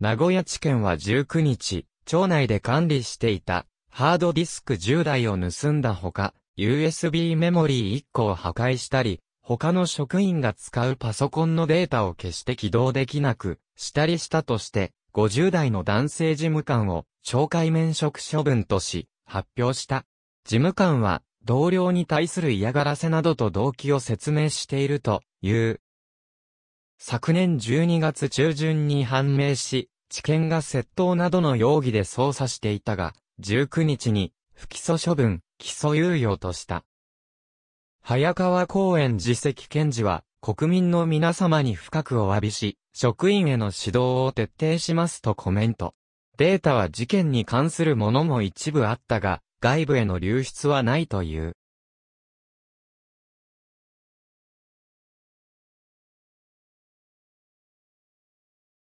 名古屋地検は19日、町内で管理していたハードディスク10台を盗んだほか、USB メモリー1個を破壊したり、他の職員が使うパソコンのデータを消して起動できなくしたりしたとして、50代の男性事務官を懲戒免職処分とし、発表した。事務官は、同僚に対する嫌がらせなどと動機を説明しているという。昨年12月中旬に判明し、知見が窃盗などの容疑で捜査していたが、19日に不起訴処分、起訴猶予とした。早川公園自責検事は、国民の皆様に深くお詫びし、職員への指導を徹底しますとコメント。データは事件に関するものも一部あったが、外部への流出はないという。